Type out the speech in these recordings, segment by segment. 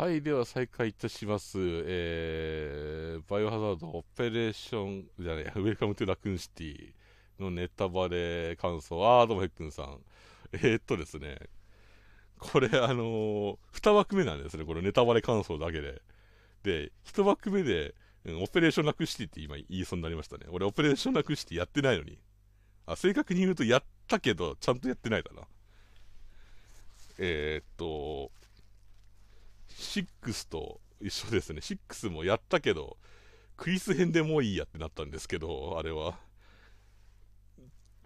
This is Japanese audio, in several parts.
はい、では再開いたします。えー、バイオハザードオペレーション、じゃねウェルカムトゥラクーンシティのネタバレ感想。あー、どうも、ヘッくんさん。えー、っとですね、これ、あのー、2枠目なんですね、これ、ネタバレ感想だけで。で、1枠目で、うん、オペレーションラクシティって今言いそうになりましたね。俺、オペレーションラクシティやってないのに。あ、正確に言うと、やったけど、ちゃんとやってないだな。えー、っと、6と一緒ですね。6もやったけど、クイズ編でもういいやってなったんですけど、あれは。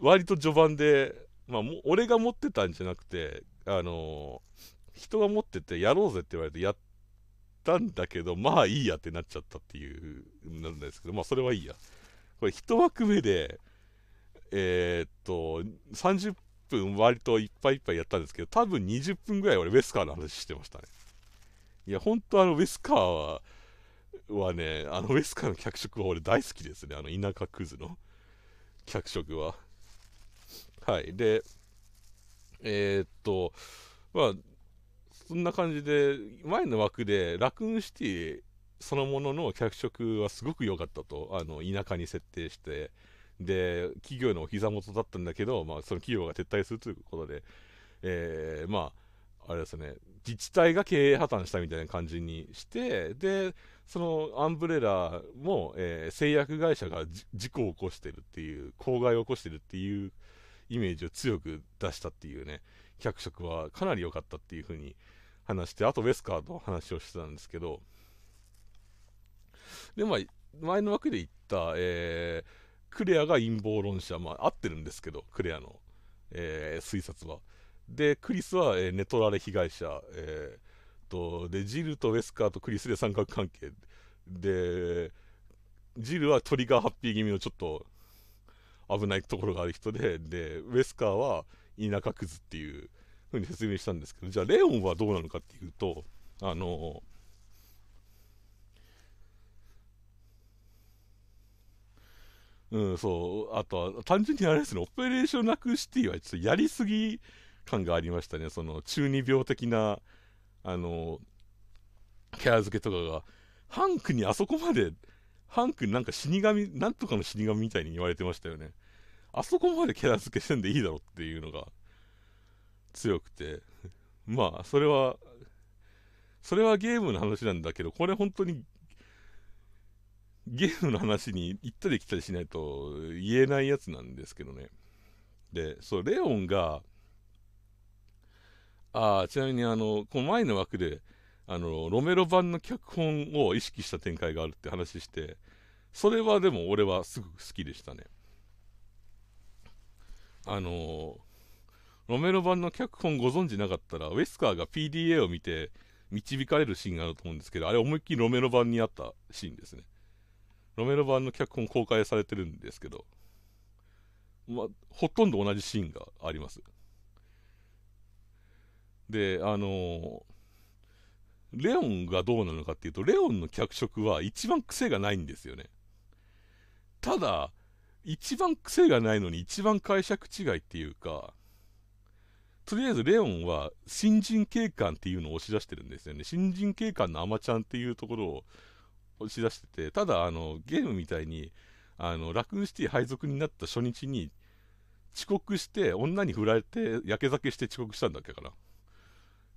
割と序盤で、まあ、も俺が持ってたんじゃなくて、あのー、人が持っててやろうぜって言われてやったんだけど、まあいいやってなっちゃったっていう、なんですけど、まあそれはいいや。これ1枠目で、えー、っと、30分割といっぱいいっぱいやったんですけど、多分20分ぐらい俺ウェスカーの話してましたね。いや、ほんとあの、ウェスカーは、はね、あの、ウェスカーの脚色は俺大好きですね。あの、田舎クズの脚色は。はい。で、えー、っと、まあ、そんな感じで、前の枠で、ラクーンシティそのものの脚色はすごく良かったと、あの、田舎に設定して、で、企業のお膝元だったんだけど、まあ、その企業が撤退するということで、えー、まあ、あれですね、自治体が経営破綻したみたいな感じにして、で、そのアンブレラも、えー、製薬会社が事故を起こしてるっていう、公害を起こしてるっていうイメージを強く出したっていうね、脚色はかなり良かったっていうふうに話して、あとウェスカーと話をしてたんですけど、で、まあ、前の枠で言った、えー、クレアが陰謀論者、まあ、合ってるんですけど、クレアの、えー、推察は。で、クリスは、えー、ネトラ被害者、えー、と、で、ジルとウェスカーとクリスで三角関係。で、ジルはトリガーハッピー気味のちょっと危ないところがある人で、で、ウェスカーは田舎くずっていうふうに説明したんですけど、じゃあレオンはどうなのかっていうと、あのうん、そう。あとは、単純にあれですね、オペレーションなくシティはちょっとやりすぎ感がありましたね。その中二病的な、あの、キャラ付けとかが、ハンクにあそこまで、ハンクになんか死神、なんとかの死神みたいに言われてましたよね。あそこまでキャラ付けせんでいいだろっていうのが強くて、まあ、それは、それはゲームの話なんだけど、これ本当にゲームの話に行ったり来たりしないと言えないやつなんですけどね。で、そう、レオンが、あちなみにあのこの前の枠であのロメロ版の脚本を意識した展開があるって話してそれはでも俺はすぐ好きでしたねあのロメロ版の脚本ご存知なかったらウェスカーが PDA を見て導かれるシーンがあると思うんですけどあれ思いっきりロメロ版にあったシーンですねロメロ版の脚本公開されてるんですけど、まあ、ほとんど同じシーンがありますで、あのレオンがどうなのかっていうと、レオンの脚色は一番癖がないんですよね。ただ、一番癖がないのに一番解釈違いっていうか、とりあえずレオンは新人警官っていうのを押し出してるんですよね。新人警官のアマちゃんっていうところを押し出してて、ただあのゲームみたいにあのラクーンシティ配属になった初日に遅刻して女に振られてやけ酒して遅刻したんだっけかな。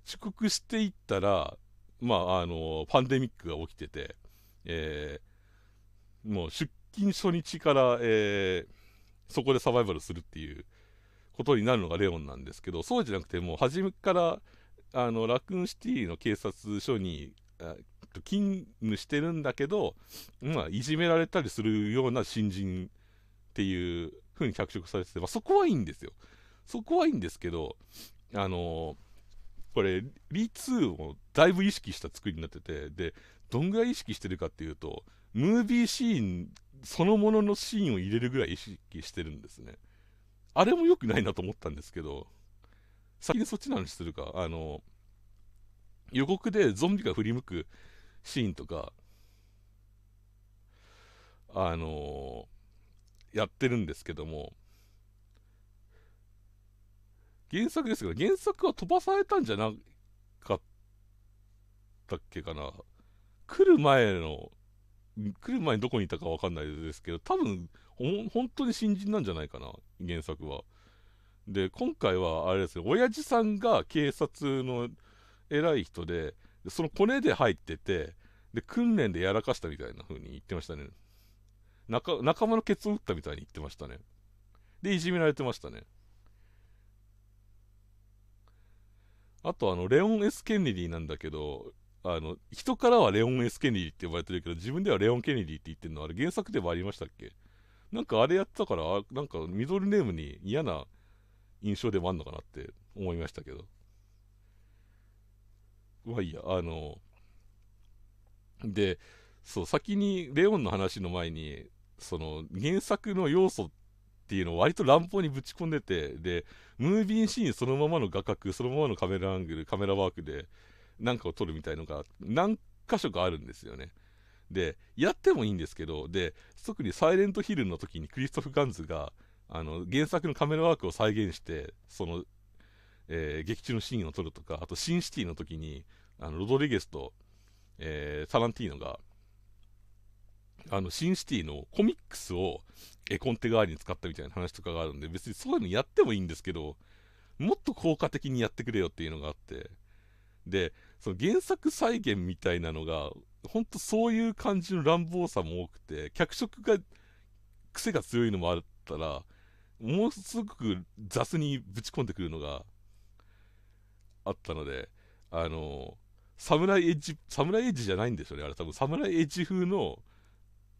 遅刻していったら、まあ、あの、パンデミックが起きてて、えー、もう出勤初日から、えー、そこでサバイバルするっていうことになるのがレオンなんですけど、そうじゃなくて、もう初めから、あの、ラクーンシティの警察署に、勤務してるんだけど、まあ、いじめられたりするような新人っていう風に脚色されてて、まあ、そこはいいんですよ。そこはいいんですけど、あのーこれ、リツーをだいぶ意識した作りになってて、で、どんぐらい意識してるかっていうと、ムービーシーンそのもののシーンを入れるぐらい意識してるんですね。あれも良くないなと思ったんですけど、先にそっちの話するか、あの、予告でゾンビが振り向くシーンとか、あのやってるんですけども、原作ですが原作は飛ばされたんじゃなかったっけかな。来る前の、来る前にどこにいたかわかんないですけど、多分、本当に新人なんじゃないかな、原作は。で、今回はあれですね、親父さんが警察の偉い人で、そのコネで入ってて、で、訓練でやらかしたみたいな風に言ってましたね。仲仲間のケツを打ったみたいに言ってましたね。で、いじめられてましたね。あとあの、レオン・ S・ ケネディなんだけど、あの、人からはレオン・ S・ ケネディって呼ばれてるけど、自分ではレオン・ケネディって言ってるの、あれ原作でもありましたっけなんかあれやってたから、なんかミドルネームに嫌な印象でもあんのかなって思いましたけど。まあいいや、あの、で、そう、先にレオンの話の前に、その原作の要素っていうのを割と乱暴にぶち込んでて、で、ムービーシーンそのままの画角、そのままのカメラアングル、カメラワークで、何かを撮るみたいのが何箇所かあるんですよね。で、やってもいいんですけど、で、特にサイレントヒルの時にクリストフ・ガンズが、あの、原作のカメラワークを再現して、その、えー、劇中のシーンを撮るとか、あと、シンシティの時に、あのロドリゲスと、えー、タランティーノが、あの、シンシティのコミックスを絵コンテ代わりに使ったみたいな話とかがあるんで、別にそういうのやってもいいんですけど、もっと効果的にやってくれよっていうのがあって、で、その原作再現みたいなのが、ほんとそういう感じの乱暴さも多くて、脚色が癖が強いのもあったら、ものすごく雑にぶち込んでくるのがあったので、あの、サムライエッジ、サムライエッジじゃないんでょうね、あれ多分。サムライエッジ風の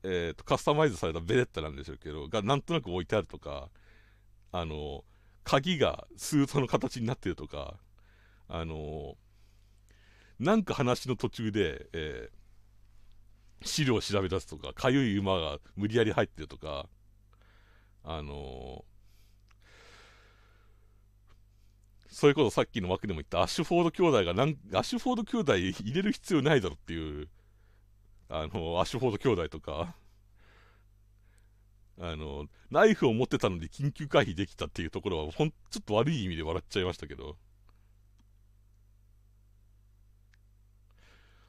えーと、カスタマイズされたベレッタなんでしょうけど、がなんとなく置いてあるとか、あの、鍵がスーツの形になってるとか、あの、なんか話の途中で、えー、資料を調べ出すとか、かゆい馬が無理やり入ってるとか、あのそれこそさっきの枠でも言ったアッシュフォード兄弟がなん、アッシュフォード兄弟入れる必要ないだろっていうあの、アッシュフォード兄弟とか、あの、ナイフを持ってたので緊急回避できたっていうところは、ほん、ちょっと悪い意味で笑っちゃいましたけど。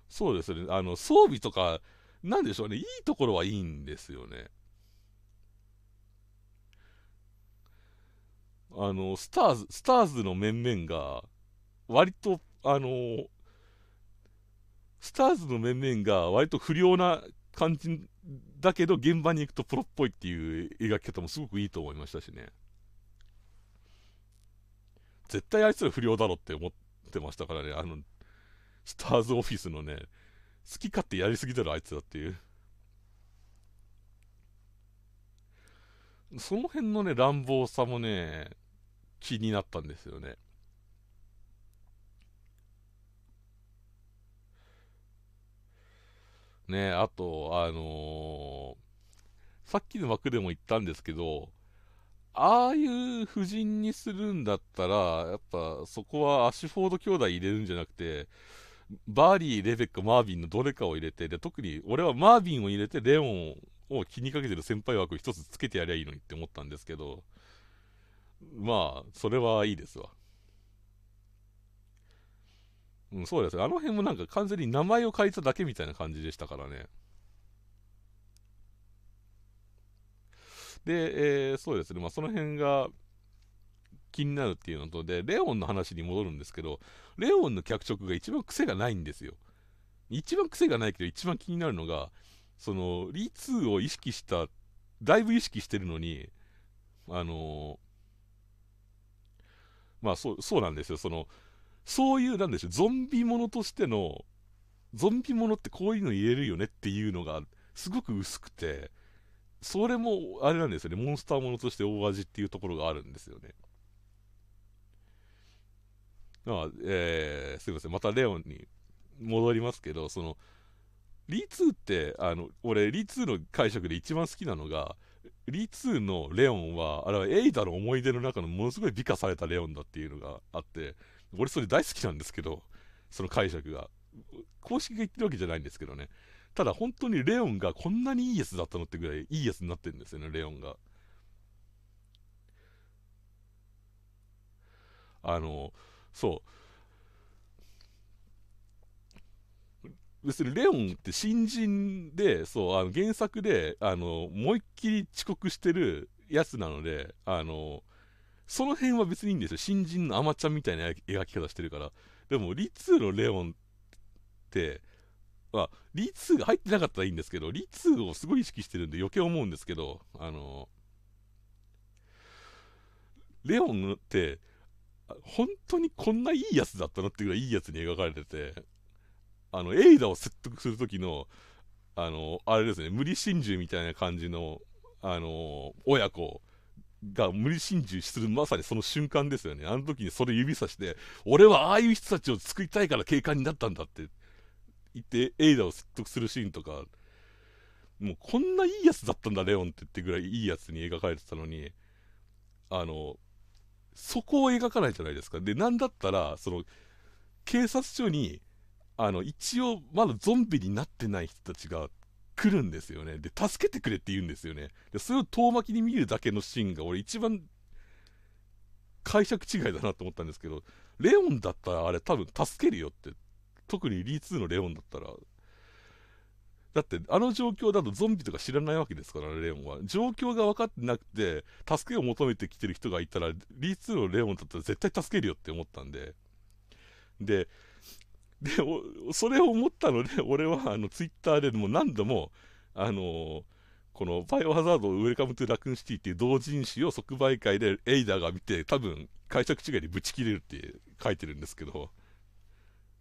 そうですね。あの、装備とか、なんでしょうね。いいところはいいんですよね。あの、スターズ、スターズの面々が、割と、あの、スターズの面々が割と不良な感じだけど、現場に行くとプロっぽいっていう描き方もすごくいいと思いましたしね。絶対あいつら不良だろって思ってましたからね、あの、スターズオフィスのね、好き勝手やりすぎだろ、あいつらっていう。その辺のね、乱暴さもね、気になったんですよね。ね、あと、あのー、さっきの枠でも言ったんですけど、ああいう布陣にするんだったら、やっぱそこはアシュフォード兄弟入れるんじゃなくて、バーリー、レベッカ、マービンのどれかを入れて、で、特に俺はマービンを入れて、レオンを気にかけてる先輩枠一つつけてやりゃいいのにって思ったんですけど、まあ、それはいいですわ。うん、そうです。あの辺もなんか完全に名前を変えただけみたいな感じでしたからね。で、えー、そうですね。まあ、その辺が気になるっていうのと、で、レオンの話に戻るんですけど、レオンの脚色が一番癖がないんですよ。一番癖がないけど、一番気になるのが、その、リー2を意識した、だいぶ意識してるのに、あのー、まあそう、そうなんですよ。その、そういう、なんでしょう、ゾンビものとしての、ゾンビものってこういうの言えるよねっていうのが、すごく薄くて、それも、あれなんですよね、モンスターものとして大味っていうところがあるんですよね。あえー、すいません、またレオンに戻りますけど、その、リツーって、あの、俺、リーの解釈で一番好きなのが、リツーのレオンは、あれはエイダの思い出の中のものすごい美化されたレオンだっていうのがあって、俺それ大好きなんですけど、その解釈が。公式が言ってるわけじゃないんですけどね。ただ本当にレオンがこんなにいいやつだったのってぐらいいいやつになってるんですよね、レオンが。あの、そう。別にレオンって新人で、そう、あの原作で、あの、思いっきり遅刻してるやつなので、あの、その辺は別にいいんですよ。新人のアマちゃんみたいな描き方してるから。でも、リツーのレオンって、まあ、リツーが入ってなかったらいいんですけど、リツーをすごい意識してるんで余計思うんですけど、あのー、レオンって、本当にこんないいやつだったのってぐらいいいやつに描かれてて、あの、エイダを説得するときの、あのー、あれですね、無理心中みたいな感じの、あのー、親子が無理心中するまさにその瞬間ですよね。あの時にそれ指さして、俺はああいう人たちを作りたいから警官になったんだって言って、エイダを説得するシーンとか、もうこんないいやつだったんだ、レオンって言ってぐらいいいやつに描かれてたのに、あの、そこを描かないじゃないですか。で、なんだったら、その、警察署に、あの、一応まだゾンビになってない人たちが来るんですよね。で、助けてくれって言うんですよね。で、それを遠巻きに見るだけのシーンが俺一番解釈違いだなと思ったんですけど、レオンだったらあれ多分助けるよって、特にリー2のレオンだったら、だってあの状況だとゾンビとか知らないわけですから、レオンは。状況が分かってなくて、助けを求めてきてる人がいたら、リー2のレオンだったら絶対助けるよって思ったんで。で、で、それを思ったので、俺はあのツイッターでも何度も、あのー、このバイオハザードウェルカムトゥラクンシティっていう同人誌を即売会でエイダーが見て、多分解釈違いでブチ切れるって書いてるんですけど、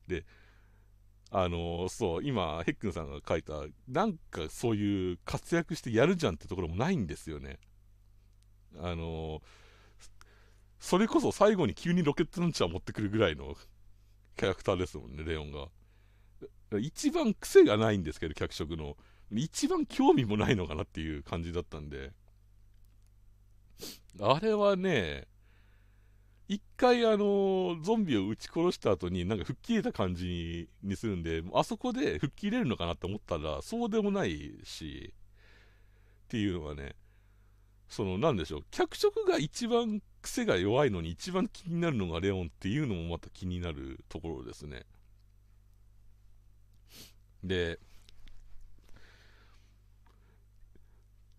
で、あのー、そう、今、ヘックンさんが書いた、なんかそういう活躍してやるじゃんってところもないんですよね。あのー、それこそ最後に急にロケットランチャー持ってくるぐらいのキャラクターですもんね、レオンが。一番癖がないんですけど、脚色の。一番興味もないのかなっていう感じだったんで。あれはね、一回あの、ゾンビを撃ち殺した後になんか吹っ切れた感じにするんで、あそこで吹っ切れるのかなって思ったら、そうでもないし、っていうのがね、その、なんでしょう、脚色が一番癖が弱いのに一番気になるのがレオンっていうのもまた気になるところですね。で、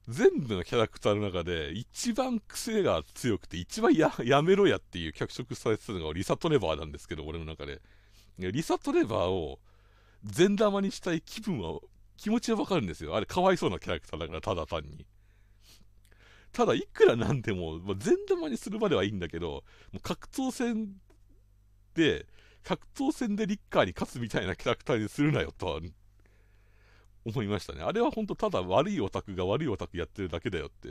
全部のキャラクターの中で一番癖が強くて一番ややめろやっていう脚色されてたのがリサ・トレバーなんですけど、俺の中で。リサ・トレバーを善玉にしたい気分は、気持ちはわかるんですよ。あれ、かわいそうなキャラクターだから、ただ単に。ただ、いくらなんでも、まあ、善玉にするまではいいんだけど、もう格闘戦で、格闘戦でリッカーに勝つみたいなキャラクターにするなよとは思いましたね。あれは本当ただ悪いオタクが悪いオタクやってるだけだよって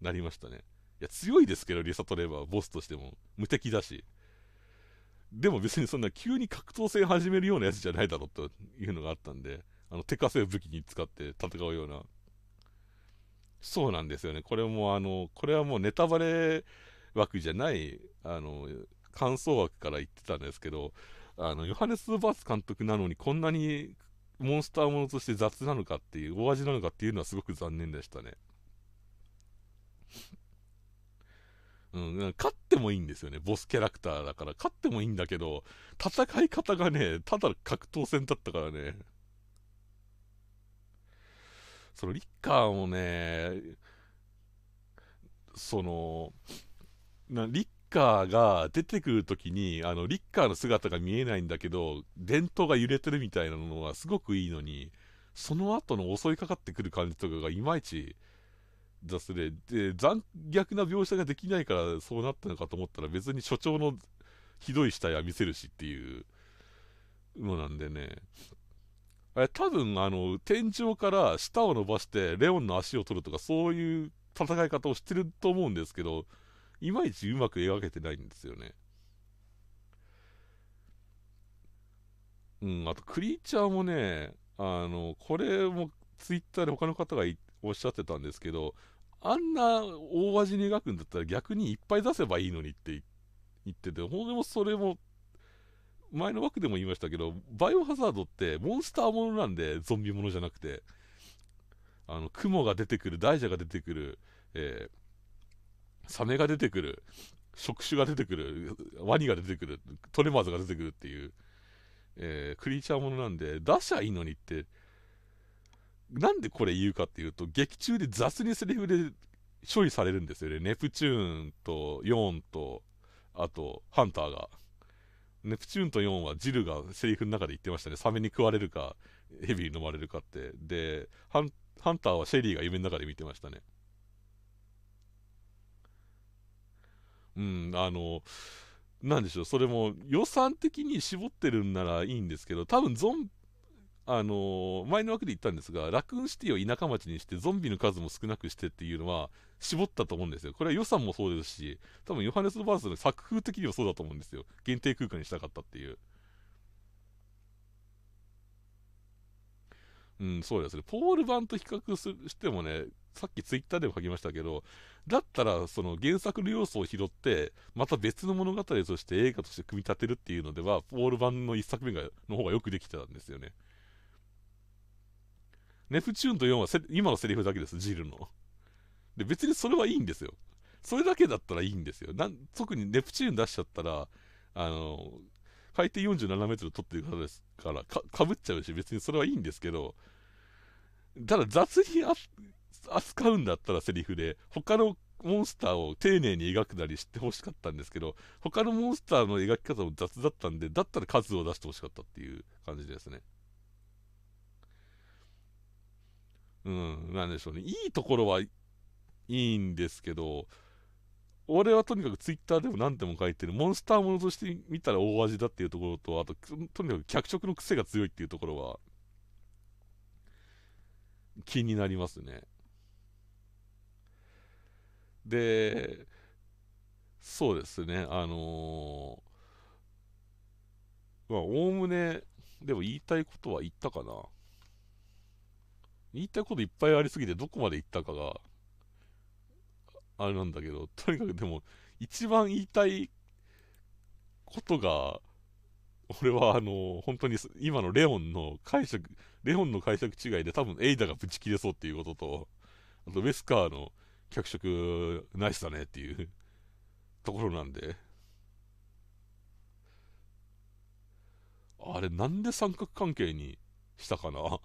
なりましたね。いや、強いですけど、リサトレーバー、ボスとしても。無敵だし。でも別にそんな急に格闘戦始めるようなやつじゃないだろうというのがあったんで、あの、手枷を武器に使って戦うようなそうなんですよね。これもあの、これはもうネタバレ枠じゃない、あの、感想枠から言ってたんですけど、あの、ヨハネス・バース監督なのにこんなにモンスターものとして雑なのかっていう、大味なのかっていうのはすごく残念でしたね。うん、勝ってもいいんですよね。ボスキャラクターだから。勝ってもいいんだけど、戦い方がね、ただ格闘戦だったからね。そのリッカーもね、その、なリッカーが出てくるときに、あの、リッカーの姿が見えないんだけど、電灯が揺れてるみたいなのはすごくいいのに、その後の襲いかかってくる感じとかがいまいちだすれで、残虐な描写ができないからそうなったのかと思ったら、別に所長のひどい死体は見せるしっていうのなんでね。え多分あの天井から舌を伸ばしてレオンの足を取るとかそういう戦い方をしてると思うんですけどいまいちうまく描けてないんですよねうんあとクリーチャーもねあのこれもツイッターで他の方がおっしゃってたんですけどあんな大味に描くんだったら逆にいっぱい出せばいいのにって言っててほんでもそれも前の枠でも言いましたけど、バイオハザードってモンスターものなんで、ゾンビものじゃなくて、あの、雲が出てくる、大蛇が出てくる、えー、サメが出てくる、触手が出てくる、ワニが出てくる、トレマーズが出てくるっていう、えー、クリーチャーものなんで、出しゃいいのにって、なんでこれ言うかっていうと、劇中で雑にセリフで処理されるんですよね。ネプチューンと、ヨーンと、あと、ハンターが。ネプチューンと4はジルがセリフの中で言ってましたね。サメに食われるか、ヘビに飲まれるかって。で、ハンハンターはシェリーが夢の中で見てましたね。うん、あの、なんでしょう、それも予算的に絞ってるんならいいんですけど、多分ゾン、あの前の枠で言ったんですが、ラクーンシティを田舎町にしてゾンビの数も少なくしてっていうのは、絞ったと思うんですよ。これは予算もそうですし、多分ヨハネス・バースの作風的にもそうだと思うんですよ。限定空間にしたかったっていう。うん、そうですね。ポール版と比較すしてもね、さっきツイッターでも書きましたけど、だったらその原作の要素を拾って、また別の物語として映画として組み立てるっていうのでは、ポール版の1作目がの方がよくできてたんですよね。ネプチューンと4は今のセリフだけです、ジルの。で、別にそれはいいんですよ。それだけだったらいいんですよ。なん特にネプチューン出しちゃったら、あの、海底47メートル取ってる方ですからか、かぶっちゃうし、別にそれはいいんですけど、ただ雑に扱うんだったらセリフで、他のモンスターを丁寧に描くなりしてほしかったんですけど、他のモンスターの描き方も雑だったんで、だったら数を出してほしかったっていう感じですね。うん、なんでしょうね。いいところはいいんですけど、俺はとにかくツイッターでも何でも書いてる、モンスターものとして見たら大味だっていうところと、あと、とにかく脚色の癖が強いっていうところは、気になりますね。で、そうですね、あのー、まあ、おおむね、でも言いたいことは言ったかな。言いたいこといっぱいありすぎて、どこまで言ったかが、あれなんだけど、とにかくでも、一番言いたいことが、俺はあの、本当に今のレオンの解釈、レオンの解釈違いで多分エイダがぶち切れそうっていうことと、あとウェスカーの脚色ナイスだねっていうところなんで。あれなんで三角関係にしたかな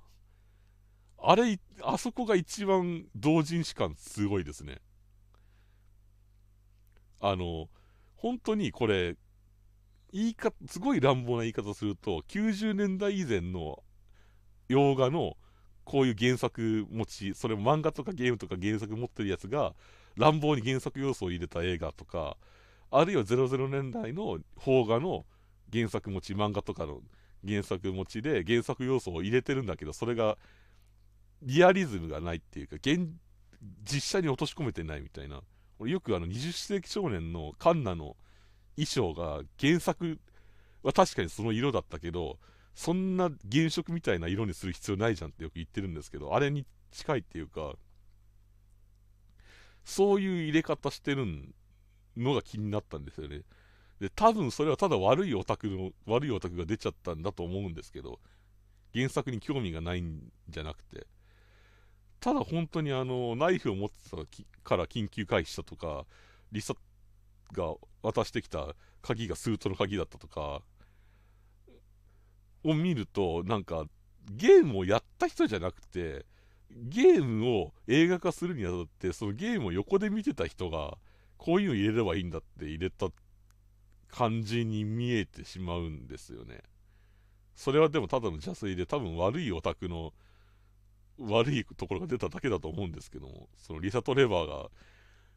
あれ、あそこが一番同人誌感すごいですね。あの、本当にこれ、言い方、すごい乱暴な言い方すると、90年代以前の洋画の、こういう原作持ち、それも漫画とかゲームとか原作持ってるやつが、乱暴に原作要素を入れた映画とか、あるいは00年代の邦画の原作持ち、漫画とかの原作持ちで原作要素を入れてるんだけど、それがリアリズムがないっていうか、現実写に落とし込めてないみたいな。これよくあの20世紀少年のカンナの衣装が原作は確かにその色だったけど、そんな原色みたいな色にする必要ないじゃんってよく言ってるんですけど、あれに近いっていうか、そういう入れ方してるのが気になったんですよね。で、多分それはただ悪いオタクの、悪いオタクが出ちゃったんだと思うんですけど、原作に興味がないんじゃなくて。ただ本当にあの、ナイフを持ってたから緊急回避したとか、リサが渡してきた鍵がスートの鍵だったとか、を見ると、なんか、ゲームをやった人じゃなくて、ゲームを映画化するにあたって、そのゲームを横で見てた人が、こういうの入れればいいんだって入れた感じに見えてしまうんですよね。それはでもただの邪推で、多分悪いオタクの悪いところが出ただけだと思うんですけども、そのリサ・トレバーが、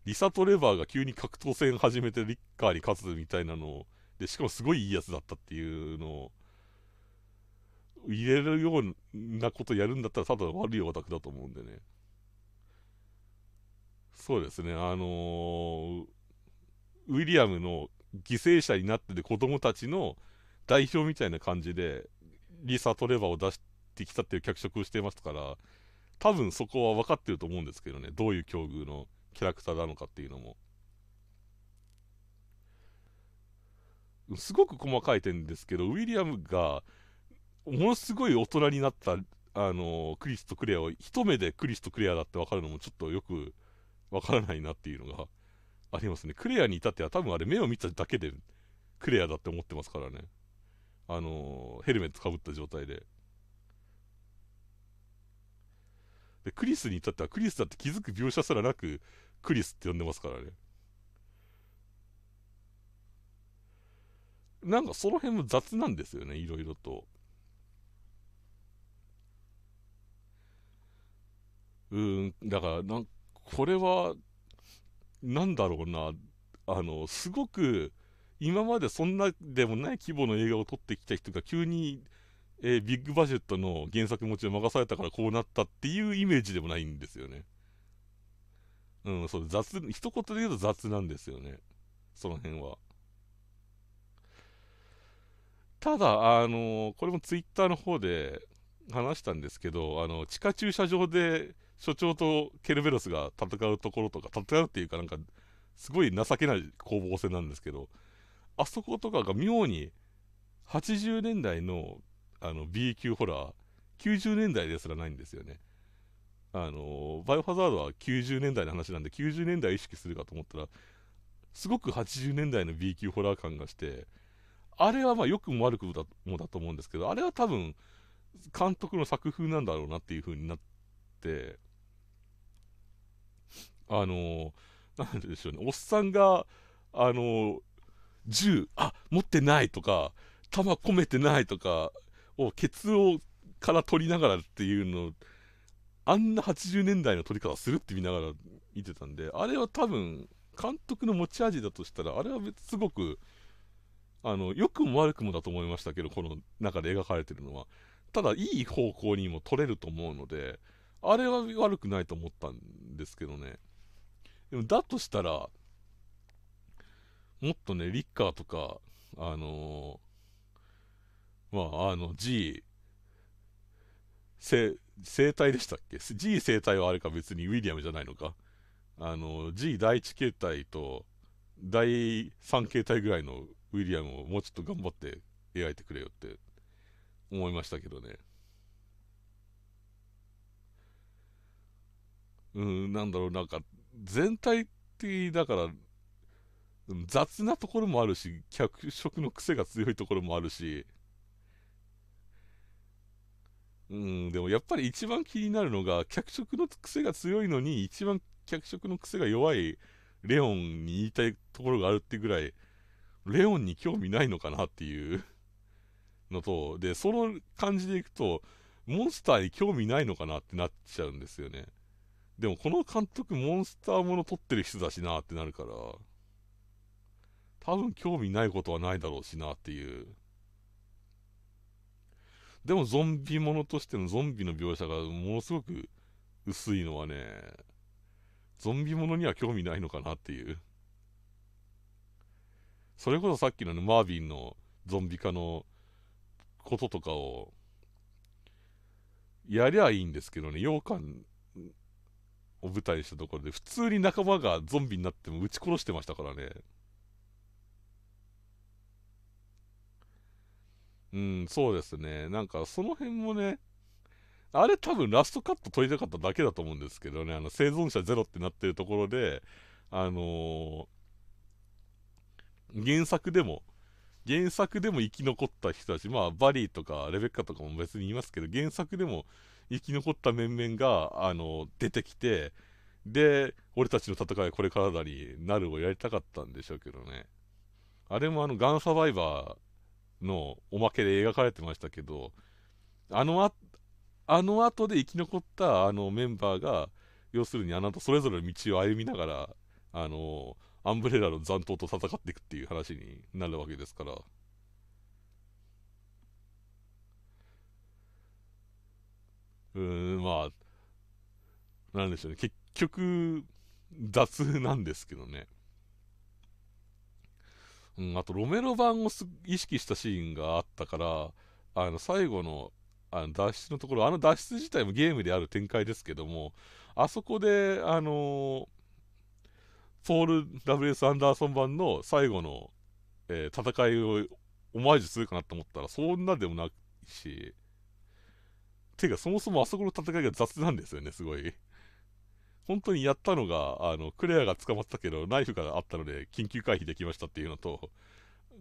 リサ・トレバーが急に格闘戦始めてリッカーに勝つみたいなのを、で、しかもすごいいいやつだったっていうのを、入れるようなことやるんだったら、ただ悪いオタクだと思うんでね。そうですね、あのー、ウィリアムの犠牲者になってて子供たちの代表みたいな感じで、リサ・トレバーを出して、ってきたっていう脚色をしてますから、多分そこは分かってると思うんですけどね、どういう境遇のキャラクターなのかっていうのも。すごく細かい点ですけど、ウィリアムが、ものすごい大人になった、あの、クリスとクレアを一目でクリスとクレアだって分かるのもちょっとよく分からないなっていうのがありますね。クレアに至っては多分あれ目を見ただけでクレアだって思ってますからね。あの、ヘルメットかぶった状態で。で、クリスに至ってはクリスだって気づく描写すらなく、クリスって呼んでますからね。なんかその辺も雑なんですよね、いろいろと。うん、だから、なん、これは、なんだろうな、あの、すごく、今までそんなでもない規模の映画を撮ってきた人が急にえー、ビッグバジェットの原作持ちを任されたからこうなったっていうイメージでもないんですよね。うん、そう、雑、一言で言うと雑なんですよね。その辺は。ただ、あのー、これもツイッターの方で話したんですけど、あの、地下駐車場で所長とケルベロスが戦うところとか、戦うっていうかなんか、すごい情けない攻防戦なんですけど、あそことかが妙に80年代のあの B 級ホラー、90年代ですらないんですよね。あのバイオハザードは90年代の話なんで、90年代意識するかと思ったら、すごく80年代の B 級ホラー感がして、あれはまあ良くも悪くもだと思うんですけど、あれは多分、監督の作風なんだろうなっていう風になって、あのなんでしょうね、おっさんが、あの銃、あ持ってないとか、弾込めてないとか、をケツをから取りながらっていうのあんな80年代の撮り方するって見ながら見てたんで、あれは多分、監督の持ち味だとしたら、あれは別すごく、あの、良くも悪くもだと思いましたけど、この中で描かれてるのは。ただ、いい方向にも撮れると思うので、あれは悪くないと思ったんですけどね。でも、だとしたら、もっとね、リッカーとか、あのーまあ、あの G 生体でしたっけ ?G 生体はあれか別にウィリアムじゃないのか。あの G 第1形態と第3形態ぐらいのウィリアムをもうちょっと頑張って描いてくれよって思いましたけどね。うん、なんだろう、なんか全体的だから雑なところもあるし、脚色の癖が強いところもあるし、うん、でもやっぱり一番気になるのが、脚色の癖が強いのに、一番脚色の癖が弱いレオンに言いたいところがあるってぐらい、レオンに興味ないのかなっていうのと、で、その感じでいくと、モンスターに興味ないのかなってなっちゃうんですよね。でもこの監督モンスターもの撮ってる人だしなってなるから、多分興味ないことはないだろうしなっていう。でもゾンビものとしてのゾンビの描写がものすごく薄いのはね、ゾンビものには興味ないのかなっていう。それこそさっきのね、マービンのゾンビ化のこととかを、やりゃいいんですけどね、羊羹を舞台にしたところで、普通に仲間がゾンビになっても撃ち殺してましたからね。うん、そうですね。なんか、その辺もね、あれ多分ラストカット撮りたかっただけだと思うんですけどね、あの生存者ゼロってなってるところで、あのー、原作でも、原作でも生き残った人たち、まあ、バリーとかレベッカとかも別に言いますけど、原作でも生き残った面々が、あのー、出てきて、で、俺たちの戦いはこれからだになるをやりたかったんでしょうけどね。あれもあの、ガンサバイバのおまけで描かれてましたけど、あのあ、あの後で生き残ったあのメンバーが、要するにあなたそれぞれの道を歩みながら、あの、アンブレラの残党と戦っていくっていう話になるわけですから。うん、まあ、なんでしょうね。結局、雑なんですけどね。うん、あとロメロ版を意識したシーンがあったから、あの、最後の、あの脱出のところ、あの脱出自体もゲームである展開ですけども、あそこで、あのー、ポール・ WS・ アンダーソン版の最後の、えー、戦いをオマージュするかなと思ったら、そんなでもないし、てか、そもそもあそこの戦いが雑なんですよね、すごい。本当にやったのが、あの、クレアが捕まったけど、ナイフがあったので、緊急回避できましたっていうのと、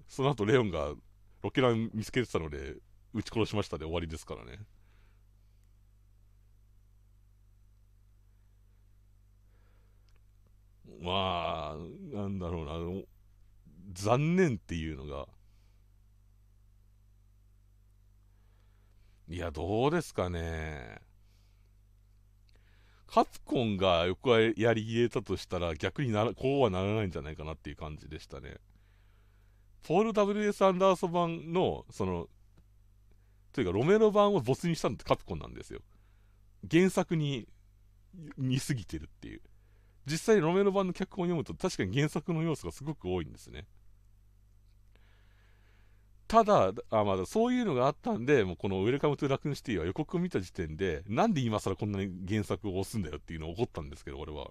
その後レオンがロケラン見つけてたので、撃ち殺しましたで終わりですからね。まあ、なんだろうな、残念っていうのが、いや、どうですかね。カツコンが横やり入れたとしたら逆にならこうはならないんじゃないかなっていう感じでしたね。ポール・ W.S. アンダーソン版の、その、というかロメロ版をボスにしたのってカプコンなんですよ。原作に似すぎてるっていう。実際ロメロ版の脚本を読むと確かに原作の要素がすごく多いんですね。ただ、あまだそういうのがあったんで、もうこのウェルカムトゥラクンシティは予告を見た時点で、なんで今更こんなに原作を押すんだよっていうのを怒ったんですけど、俺は。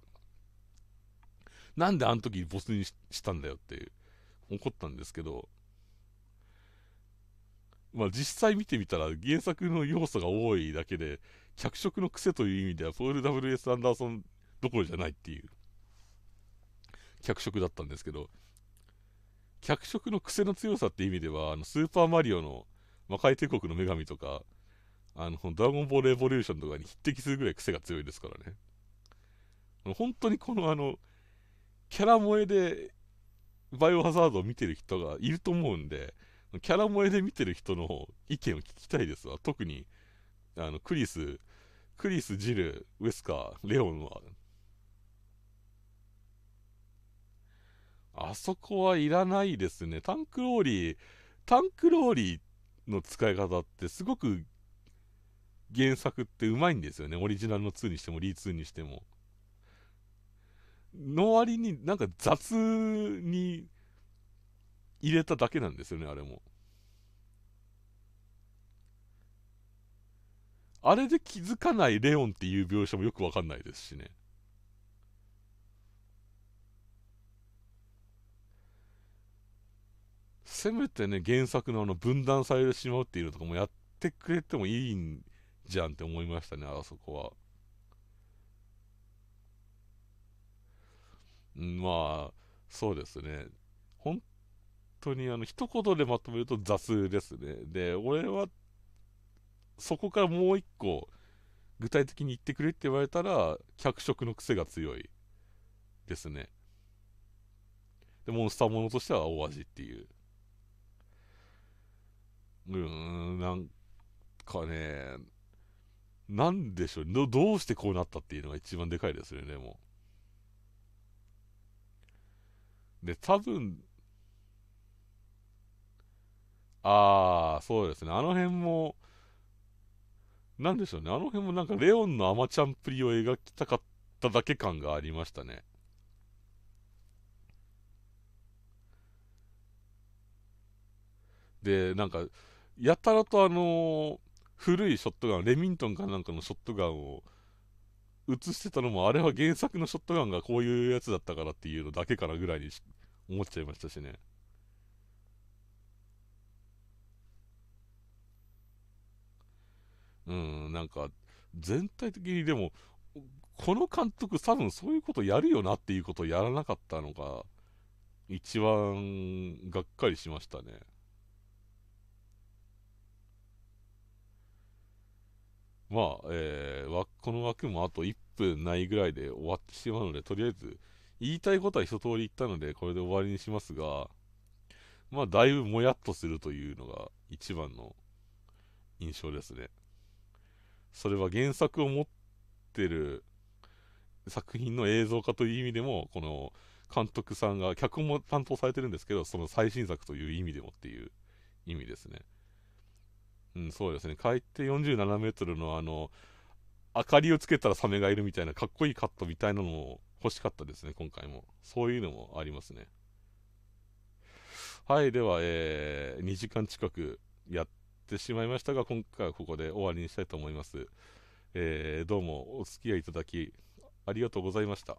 なんであの時ボスにしたんだよって怒ったんですけど、まあ実際見てみたら原作の要素が多いだけで、脚色の癖という意味ではポール・ W.S. アンダーソンどころじゃないっていう、脚色だったんですけど、脚色の癖の強さって意味では、あの、スーパーマリオの魔界帝国の女神とか、あの、ドラゴンボールエボリューションとかに匹敵するぐらい癖が強いですからね。本当にこのあの、キャラ萌えで、バイオハザードを見てる人がいると思うんで、キャラ萌えで見てる人の意見を聞きたいですわ。特に、あの、クリス、クリス、ジル、ウェスカー、レオンはあそこはいらないですね。タンクローリー、タンクローリーの使い方ってすごく原作ってうまいんですよね。オリジナルの2にしても、リー2にしても。の割になんか雑に入れただけなんですよね、あれも。あれで気づかないレオンっていう描写もよくわかんないですしね。せめてね、原作のあの分断されてしまうっていうのとかもやってくれてもいいんじゃんって思いましたね、あそこは。まあ、そうですね。本当にあの、一言でまとめると雑ですね。で、俺は、そこからもう一個、具体的に言ってくれって言われたら、脚色の癖が強いですね。で、モンスターものとしては大味っていう。うん、なんかね、なんでしょうど、どうしてこうなったっていうのが一番でかいですよね、もう。で、多分、ああ、そうですね、あの辺も、なんでしょうね、あの辺もなんかレオンのアマちゃんぷりを描きたかっただけ感がありましたね。で、なんか、やたらとあの古いショットガン、レミントンかなんかのショットガンを映してたのも、あれは原作のショットガンがこういうやつだったからっていうのだけかなぐらいに思っちゃいましたしね。うん、なんか、全体的にでも、この監督多分そういうことやるよなっていうことをやらなかったのが、一番がっかりしましたね。まあ、えー、この枠もあと1分ないぐらいで終わってしまうので、とりあえず、言いたいことは一通り言ったので、これで終わりにしますが、まあ、だいぶもやっとするというのが一番の印象ですね。それは原作を持ってる作品の映像化という意味でも、この監督さんが、脚本も担当されてるんですけど、その最新作という意味でもっていう意味ですね。うん、そうですね。海底47メートルのあの、明かりをつけたらサメがいるみたいなかっこいいカットみたいなのも欲しかったですね、今回も。そういうのもありますね。はい、では、えー、2時間近くやってしまいましたが、今回はここで終わりにしたいと思います。えー、どうもお付き合いいただき、ありがとうございました。